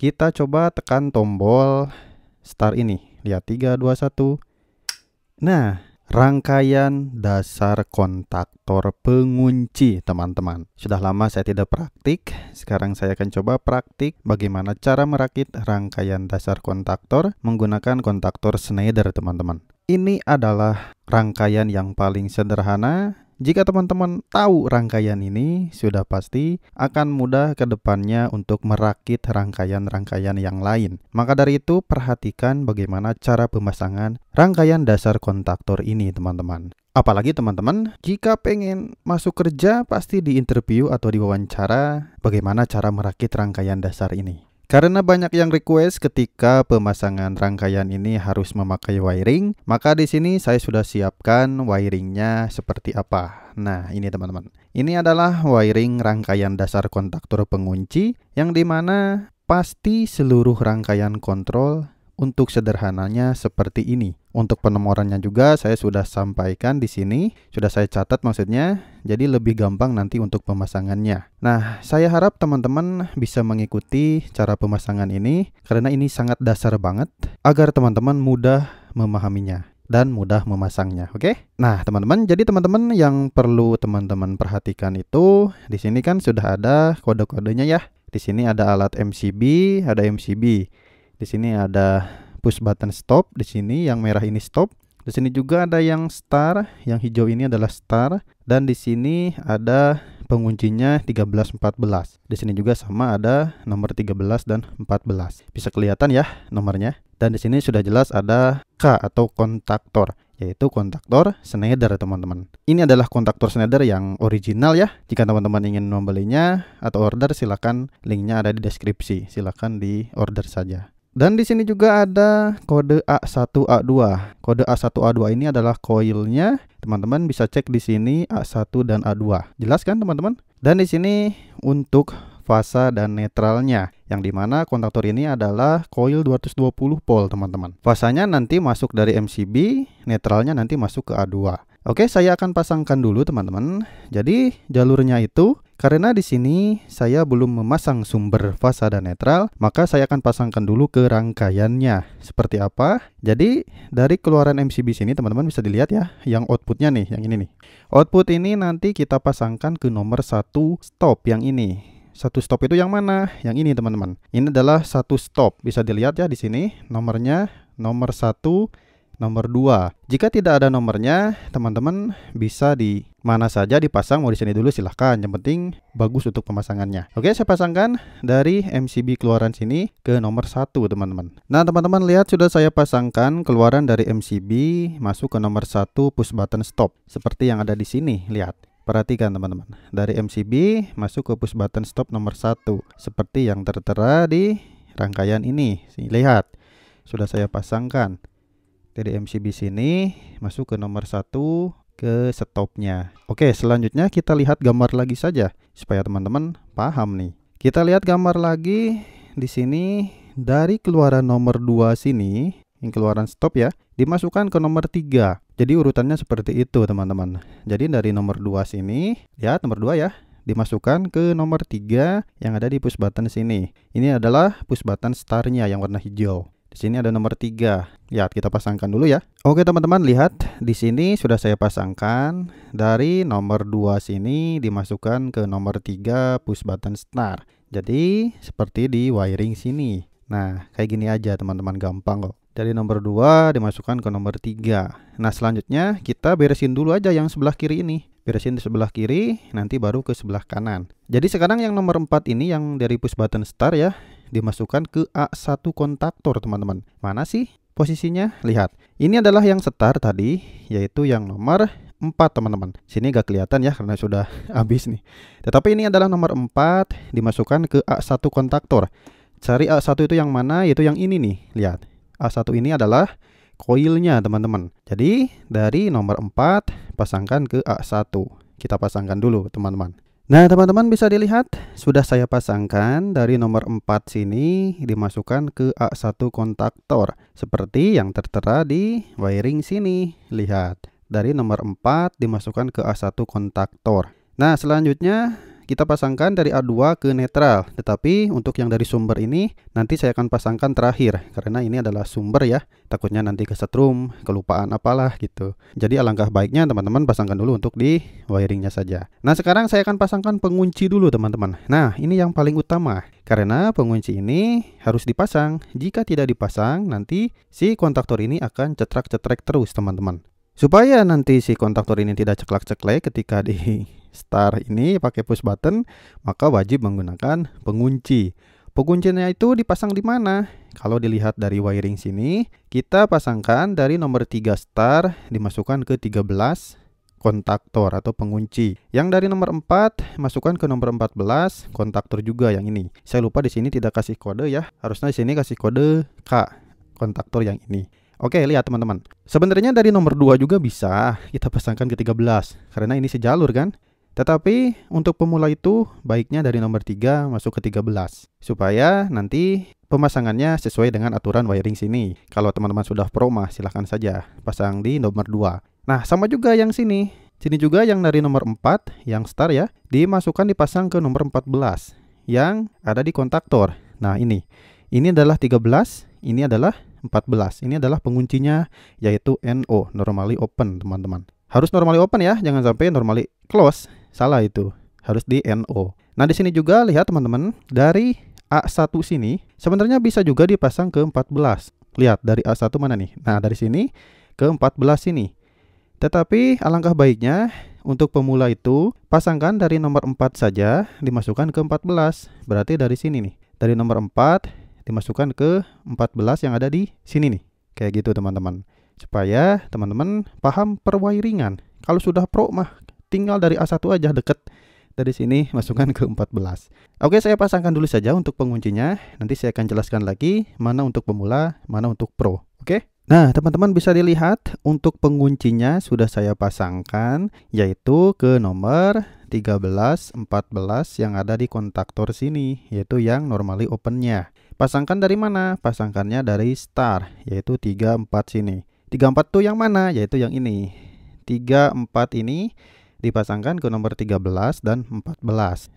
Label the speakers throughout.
Speaker 1: Kita coba tekan tombol start ini. Lihat 3 2 1. Nah, rangkaian dasar kontaktor pengunci, teman-teman. Sudah lama saya tidak praktik, sekarang saya akan coba praktik bagaimana cara merakit rangkaian dasar kontaktor menggunakan kontaktor Schneider, teman-teman. Ini adalah rangkaian yang paling sederhana jika teman-teman tahu rangkaian ini, sudah pasti akan mudah ke depannya untuk merakit rangkaian-rangkaian yang lain. Maka dari itu, perhatikan bagaimana cara pemasangan rangkaian dasar kontaktor ini, teman-teman. Apalagi teman-teman, jika pengen masuk kerja pasti di interview atau diwawancara bagaimana cara merakit rangkaian dasar ini. Karena banyak yang request ketika pemasangan rangkaian ini harus memakai wiring, maka di sini saya sudah siapkan wiringnya seperti apa. Nah, ini teman-teman. Ini adalah wiring rangkaian dasar kontaktor pengunci yang dimana pasti seluruh rangkaian kontrol untuk sederhananya seperti ini. Untuk penomorannya juga saya sudah sampaikan di sini, sudah saya catat maksudnya, jadi lebih gampang nanti untuk pemasangannya. Nah, saya harap teman-teman bisa mengikuti cara pemasangan ini karena ini sangat dasar banget agar teman-teman mudah memahaminya dan mudah memasangnya. Oke, okay? nah teman-teman, jadi teman-teman yang perlu teman-teman perhatikan itu di sini kan sudah ada kode-kodenya ya. Di sini ada alat MCB, ada MCB. Di sini ada push button stop, di sini yang merah ini stop. Di sini juga ada yang star, yang hijau ini adalah star dan di sini ada penguncinya 13 14. Di sini juga sama ada nomor 13 dan 14. Bisa kelihatan ya nomornya. Dan di sini sudah jelas ada K atau kontaktor yaitu kontaktor Schneider teman-teman. Ini adalah kontaktor Schneider yang original ya. Jika teman-teman ingin membelinya atau order silahkan linknya ada di deskripsi. silahkan di order saja. Dan di sini juga ada kode A1A2. Kode A1A2 ini adalah koilnya. Teman-teman bisa cek di sini A1 dan A2. Jelas kan teman-teman? Dan di sini untuk fasa dan netralnya yang dimana kontaktor ini adalah coil 220 volt teman-teman fasanya nanti masuk dari MCB netralnya nanti masuk ke A2 Oke saya akan pasangkan dulu teman-teman jadi jalurnya itu karena di sini saya belum memasang sumber dan netral, maka saya akan pasangkan dulu ke rangkaiannya. Seperti apa? Jadi dari keluaran MCB sini teman-teman bisa dilihat ya, yang outputnya nih, yang ini nih. Output ini nanti kita pasangkan ke nomor satu stop yang ini. Satu stop itu yang mana? Yang ini teman-teman. Ini adalah satu stop. Bisa dilihat ya di sini nomornya nomor satu nomor 2. Jika tidak ada nomornya, teman-teman bisa di mana saja dipasang mau di sini dulu silahkan yang penting bagus untuk pemasangannya oke saya pasangkan dari MCB keluaran sini ke nomor satu teman-teman nah teman-teman lihat sudah saya pasangkan keluaran dari MCB masuk ke nomor satu push button stop seperti yang ada di sini lihat Perhatikan teman-teman, dari MCB masuk ke push button stop nomor satu seperti yang tertera di rangkaian ini. Lihat, sudah saya pasangkan. MCB sini masuk ke nomor satu ke stopnya. Oke, selanjutnya kita lihat gambar lagi saja supaya teman-teman paham nih. Kita lihat gambar lagi di sini dari keluaran nomor 2 sini yang keluaran stop ya dimasukkan ke nomor 3 jadi urutannya seperti itu teman-teman jadi dari nomor 2 sini ya nomor 2 ya dimasukkan ke nomor 3 yang ada di push button sini ini adalah push button startnya yang warna hijau di sini ada nomor 3. Ya, kita pasangkan dulu ya. Oke, teman-teman, lihat di sini sudah saya pasangkan dari nomor 2 sini dimasukkan ke nomor 3 push button start. Jadi, seperti di wiring sini. Nah, kayak gini aja teman-teman, gampang kok. Dari nomor 2 dimasukkan ke nomor 3. Nah, selanjutnya kita beresin dulu aja yang sebelah kiri ini beresin di sebelah kiri, nanti baru ke sebelah kanan. Jadi sekarang yang nomor 4 ini yang dari push button start ya, dimasukkan ke A1 kontaktor teman-teman. Mana sih posisinya? Lihat. Ini adalah yang setar tadi, yaitu yang nomor 4 teman-teman. Sini gak kelihatan ya karena sudah habis nih. Tetapi ini adalah nomor 4 dimasukkan ke A1 kontaktor. Cari A1 itu yang mana? Yaitu yang ini nih. Lihat. A1 ini adalah koilnya teman-teman. Jadi dari nomor 4 pasangkan ke A1. Kita pasangkan dulu teman-teman. Nah teman-teman bisa dilihat sudah saya pasangkan dari nomor 4 sini dimasukkan ke A1 kontaktor seperti yang tertera di wiring sini lihat dari nomor 4 dimasukkan ke A1 kontaktor Nah selanjutnya kita pasangkan dari A2 ke netral. Tetapi untuk yang dari sumber ini nanti saya akan pasangkan terakhir karena ini adalah sumber ya. Takutnya nanti kesetrum, kelupaan apalah gitu. Jadi alangkah baiknya teman-teman pasangkan dulu untuk di wiringnya saja. Nah, sekarang saya akan pasangkan pengunci dulu teman-teman. Nah, ini yang paling utama karena pengunci ini harus dipasang. Jika tidak dipasang, nanti si kontaktor ini akan cetrek-cetrek terus teman-teman. Supaya nanti si kontaktor ini tidak ceklak-ceklek ketika di star ini pakai push button, maka wajib menggunakan pengunci. Penguncinya itu dipasang di mana? Kalau dilihat dari wiring sini, kita pasangkan dari nomor 3 star dimasukkan ke 13 kontaktor atau pengunci. Yang dari nomor 4 masukkan ke nomor 14 kontaktor juga yang ini. Saya lupa di sini tidak kasih kode ya. Harusnya di sini kasih kode K kontaktor yang ini. Oke, lihat teman-teman. Sebenarnya dari nomor 2 juga bisa kita pasangkan ke 13 karena ini sejalur kan. Tetapi untuk pemula itu baiknya dari nomor 3 masuk ke 13 supaya nanti pemasangannya sesuai dengan aturan wiring sini. Kalau teman-teman sudah pro mah silahkan saja pasang di nomor 2. Nah sama juga yang sini. Sini juga yang dari nomor 4 yang star ya dimasukkan dipasang ke nomor 14 yang ada di kontaktor. Nah ini. Ini adalah 13, ini adalah 14. Ini adalah penguncinya yaitu NO, normally open teman-teman. Harus normally open ya, jangan sampai normally close. Salah itu. Harus di NO. Nah, di sini juga lihat teman-teman, dari A1 sini sebenarnya bisa juga dipasang ke 14. Lihat dari A1 mana nih? Nah, dari sini ke 14 sini. Tetapi alangkah baiknya untuk pemula itu pasangkan dari nomor 4 saja dimasukkan ke 14. Berarti dari sini nih. Dari nomor 4 dimasukkan ke 14 yang ada di sini nih. Kayak gitu teman-teman supaya teman-teman paham perwiringan. Kalau sudah pro mah tinggal dari A1 aja deket dari sini masukkan ke 14. Oke, saya pasangkan dulu saja untuk penguncinya. Nanti saya akan jelaskan lagi mana untuk pemula, mana untuk pro. Oke? Nah, teman-teman bisa dilihat untuk penguncinya sudah saya pasangkan yaitu ke nomor 13, 14 yang ada di kontaktor sini, yaitu yang normally opennya. Pasangkan dari mana? Pasangkannya dari star, yaitu 34 sini. 34 tuh yang mana? Yaitu yang ini. 34 ini dipasangkan ke nomor 13 dan 14.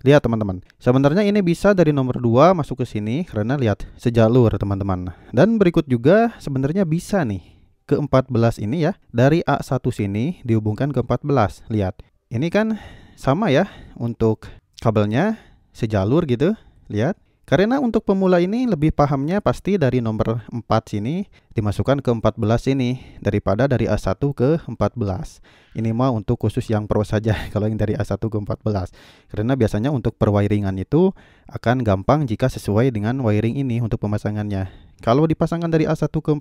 Speaker 1: Lihat teman-teman, sebenarnya ini bisa dari nomor 2 masuk ke sini karena lihat sejalur teman-teman. Dan berikut juga sebenarnya bisa nih ke 14 ini ya, dari A1 sini dihubungkan ke 14. Lihat, ini kan sama ya untuk kabelnya sejalur gitu. Lihat, karena untuk pemula ini lebih pahamnya pasti dari nomor 4 sini dimasukkan ke 14 ini daripada dari A1 ke 14. Ini mah untuk khusus yang pro saja kalau yang dari A1 ke 14. Karena biasanya untuk perwiringan itu akan gampang jika sesuai dengan wiring ini untuk pemasangannya. Kalau dipasangkan dari A1 ke 14,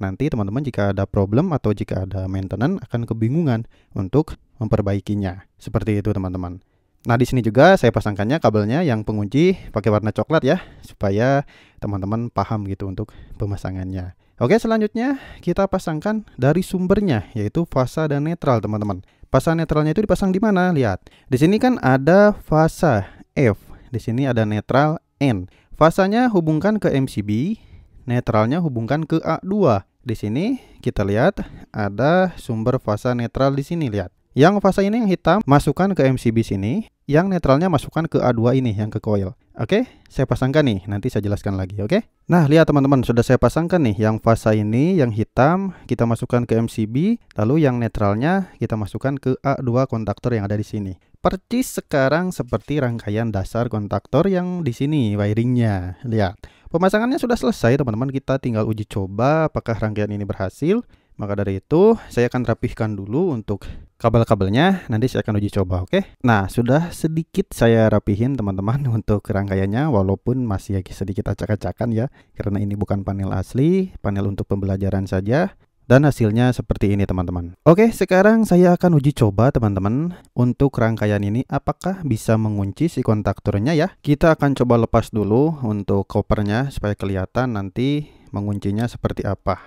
Speaker 1: nanti teman-teman jika ada problem atau jika ada maintenance akan kebingungan untuk memperbaikinya. Seperti itu teman-teman. Nah, di sini juga saya pasangkannya kabelnya yang pengunci pakai warna coklat ya, supaya teman-teman paham gitu untuk pemasangannya. Oke, selanjutnya kita pasangkan dari sumbernya, yaitu fasa dan netral, teman-teman. Fasa netralnya itu dipasang di mana? Lihat. Di sini kan ada fasa F, di sini ada netral N. Fasanya hubungkan ke MCB, netralnya hubungkan ke A2. Di sini kita lihat ada sumber fasa netral di sini, lihat. Yang fase ini yang hitam masukkan ke MCB sini, yang netralnya masukkan ke A2 ini yang ke coil. Oke, saya pasangkan nih, nanti saya jelaskan lagi, oke? Nah, lihat teman-teman, sudah saya pasangkan nih yang fase ini yang hitam kita masukkan ke MCB, lalu yang netralnya kita masukkan ke A2 kontaktor yang ada di sini percis sekarang seperti rangkaian dasar kontaktor yang di sini wiringnya. Lihat, pemasangannya sudah selesai teman-teman. Kita tinggal uji coba apakah rangkaian ini berhasil. Maka dari itu, saya akan rapihkan dulu untuk kabel-kabelnya nanti saya akan uji coba oke okay? nah sudah sedikit saya rapihin teman-teman untuk rangkaiannya walaupun masih sedikit acak-acakan ya karena ini bukan panel asli panel untuk pembelajaran saja dan hasilnya seperti ini teman-teman Oke sekarang saya akan uji coba teman-teman Untuk rangkaian ini apakah bisa mengunci si kontaktornya ya Kita akan coba lepas dulu untuk kopernya Supaya kelihatan nanti menguncinya seperti apa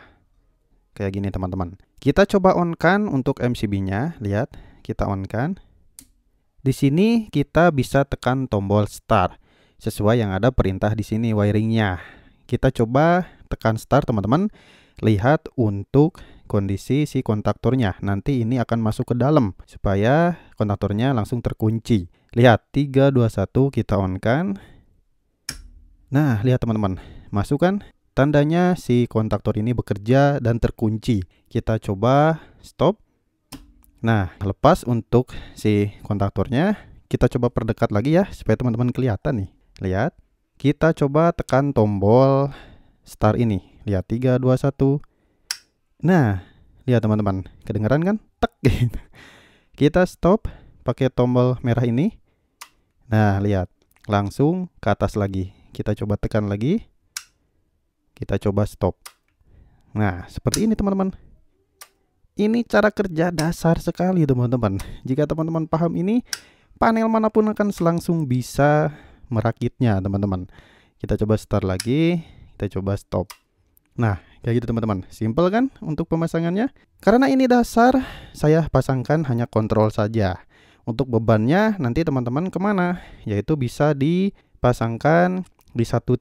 Speaker 1: Kayak gini teman-teman kita coba on kan untuk MCB-nya, lihat, kita on kan. Di sini kita bisa tekan tombol start sesuai yang ada perintah di sini wiringnya. Kita coba tekan start teman-teman. Lihat untuk kondisi si kontaktornya. Nanti ini akan masuk ke dalam supaya kontaktornya langsung terkunci. Lihat 321 kita on kan. Nah, lihat teman-teman. Masukkan Tandanya si kontaktor ini bekerja dan terkunci kita coba stop nah lepas untuk si kontaktornya kita coba perdekat lagi ya supaya teman-teman kelihatan nih lihat kita coba tekan tombol start ini lihat 3 2 1 nah lihat teman-teman kedengeran kan tek gitu kita stop pakai tombol merah ini nah lihat langsung ke atas lagi kita coba tekan lagi kita coba stop nah seperti ini teman-teman ini cara kerja dasar sekali teman-teman. Jika teman-teman paham ini, panel manapun akan langsung bisa merakitnya teman-teman. Kita coba start lagi, kita coba stop. Nah, kayak gitu teman-teman. Simple kan untuk pemasangannya? Karena ini dasar, saya pasangkan hanya kontrol saja. Untuk bebannya nanti teman-teman kemana? Yaitu bisa dipasangkan di 135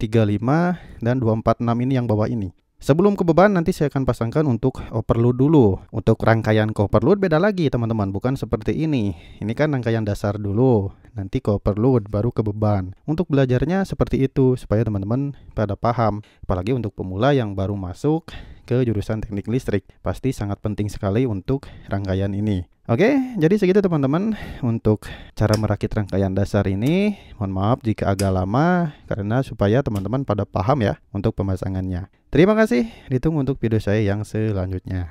Speaker 1: dan 246 ini yang bawah ini. Sebelum ke beban nanti saya akan pasangkan untuk overload dulu. Untuk rangkaian overload beda lagi teman-teman, bukan seperti ini. Ini kan rangkaian dasar dulu, nanti overload baru ke beban. Untuk belajarnya seperti itu supaya teman-teman pada paham. Apalagi untuk pemula yang baru masuk ke jurusan teknik listrik, pasti sangat penting sekali untuk rangkaian ini. Oke, jadi segitu teman-teman untuk cara merakit rangkaian dasar ini. Mohon maaf jika agak lama karena supaya teman-teman pada paham ya untuk pemasangannya. Terima kasih, ditunggu untuk video saya yang selanjutnya.